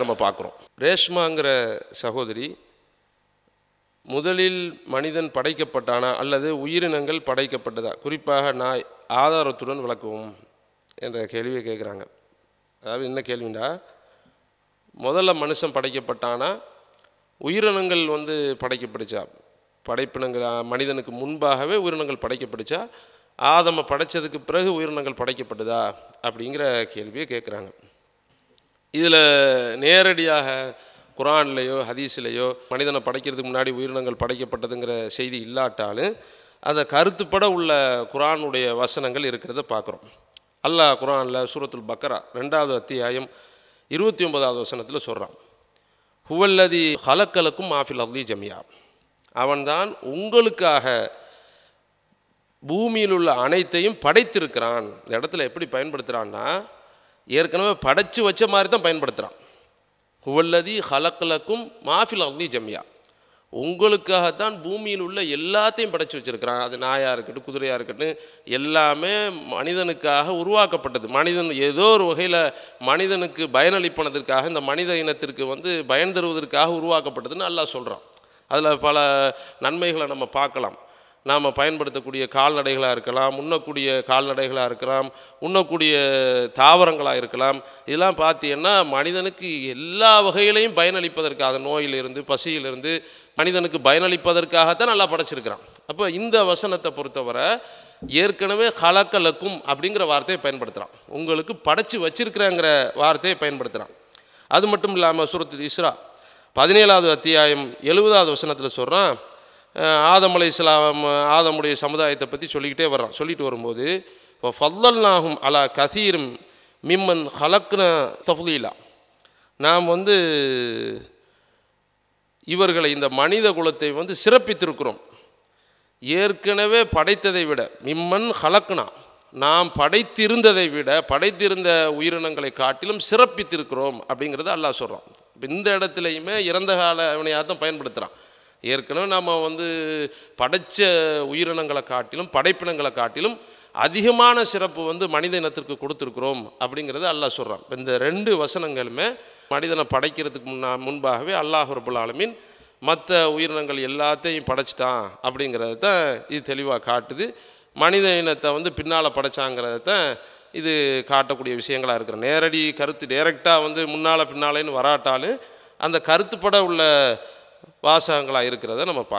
நம்ம பார்க்குறோம் ரேஷ்மாங்கிற சகோதரி முதலில் மனிதன் படைக்கப்பட்டானா அல்லது உயிரினங்கள் படைக்கப்பட்டதா குறிப்பாக நாய் ஆதாரத்துடன் விளக்குவோம் என்ற கேள்வியை கேட்குறாங்க அதாவது என்ன கேள்விண்டா முதல்ல மனுஷன் படைக்கப்பட்டானா உயிரினங்கள் வந்து படைக்கப்படுச்சா படைப்பினங்கள் மனிதனுக்கு முன்பாகவே உயிரினங்கள் படைக்கப்படுச்சா ஆதம படைத்ததுக்கு பிறகு உயிரினங்கள் படைக்கப்பட்டதா அப்படிங்கிற கேள்வியை கேட்குறாங்க இதில் நேரடியாக குரான்லேயோ ஹதீஸ்லேயோ மனிதனை படைக்கிறதுக்கு முன்னாடி உயிரினங்கள் படைக்கப்பட்டதுங்கிற செய்தி இல்லாட்டாலும் அதை கருத்துப்பட உள்ள குரானுடைய வசனங்கள் இருக்கிறத பார்க்குறோம் அல்லாஹ் குரானில் சூரத்துல் பக்ரா ரெண்டாவது அத்தியாயம் இருபத்தி ஒன்பதாவது வசனத்தில் சொல்கிறான் ஹுவல்லதி ஹலக்கலுக்கும் மாஃபில் அர்லி ஜமியா அவன்தான் உங்களுக்காக பூமியில் உள்ள அனைத்தையும் படைத்திருக்கிறான் இந்த இடத்துல எப்படி பயன்படுத்துகிறான்னா ஏற்கனவே படைச்சு வச்ச மாதிரி தான் பயன்படுத்துகிறான் ஹுவல்லதி ஹலக்கலக்கும் மாஃபில் அந்தி ஜம்யா உங்களுக்காகத்தான் பூமியில் உள்ள எல்லாத்தையும் படைச்சி வச்சுருக்கிறான் அது நாயாக இருக்கட்டும் குதிரையாக இருக்கட்டும் எல்லாமே மனிதனுக்காக உருவாக்கப்பட்டது மனிதன் ஏதோ ஒரு வகையில் மனிதனுக்கு பயனளிப்பனதற்காக இந்த மனித இனத்திற்கு வந்து பயன் தருவதற்காக உருவாக்கப்பட்டதுன்னு நல்லா சொல்கிறான் அதில் பல நன்மைகளை நம்ம பார்க்கலாம் நாம் பயன்படுத்தக்கூடிய கால்நடைகளாக இருக்கலாம் உண்ணக்கூடிய கால்நடைகளாக இருக்கலாம் உண்ணக்கூடிய தாவரங்களாக இருக்கலாம் இதெல்லாம் பார்த்தீங்கன்னா மனிதனுக்கு எல்லா வகையிலையும் பயனளிப்பதற்கு அந்த நோயிலிருந்து பசியிலிருந்து மனிதனுக்கு பயனளிப்பதற்காகத்தான் நல்லா படைச்சிருக்கிறான் அப்போ இந்த வசனத்தை பொறுத்தவரை ஏற்கனவே ஹலக்கலக்கும் அப்படிங்கிற வார்த்தையை பயன்படுத்துகிறான் உங்களுக்கு படைச்சி வச்சிருக்கிறேங்கிற வார்த்தையை பயன்படுத்துகிறான் அது மட்டும் இல்லாமல் சுரத்து இஸ்ரா பதினேழாவது அத்தியாயம் எழுபதாவது வசனத்தில் சொல்கிறான் ஆதமலை இஸ்லாம் ஆதமுடைய சமுதாயத்தை பற்றி சொல்லிக்கிட்டே வர்றான் சொல்லிட்டு வரும்போது இப்போ நாகும் அலா கதீரும் மிம்மன் ஹலக்ன தஃலீலா நாம் வந்து இவர்களை இந்த மனித குலத்தை வந்து சிறப்பித்திருக்கிறோம் ஏற்கனவே படைத்ததை விட மிம்மன் ஹலக்னா நாம் படைத்திருந்ததை விட படைத்திருந்த உயிரினங்களை காட்டிலும் சிறப்பித்திருக்கிறோம் அப்படிங்கிறத அல்லாஹ் சொல்கிறான் இந்த இடத்துலையுமே இறந்த கால வினையாகத்தான் பயன்படுத்துகிறான் ஏற்கனவே நம்ம வந்து படைத்த உயிரினங்களை காட்டிலும் படைப்பினங்களை காட்டிலும் அதிகமான சிறப்பு வந்து மனித இனத்திற்கு கொடுத்துருக்குறோம் அப்படிங்கிறது அல்லாஹ் சொல்கிறான் இந்த ரெண்டு வசனங்களுமே மனிதனை படைக்கிறதுக்கு முன்னா முன்பாகவே அல்லாஹ் ரபுல் ஆலமின் மற்ற உயிரினங்கள் எல்லாத்தையும் படைச்சிட்டான் அப்படிங்கிறத தான் இது தெளிவாக காட்டுது மனித இனத்தை வந்து பின்னால் படைச்சாங்கிறத தான் இது காட்டக்கூடிய விஷயங்களாக இருக்கிற நேரடி கருத்து டைரெக்டாக வந்து முன்னால் பின்னாலேன்னு வராட்டாலும் அந்த கருத்துப்பட உள்ள வாசகங்களாக இருக்கிறத நம்ம பா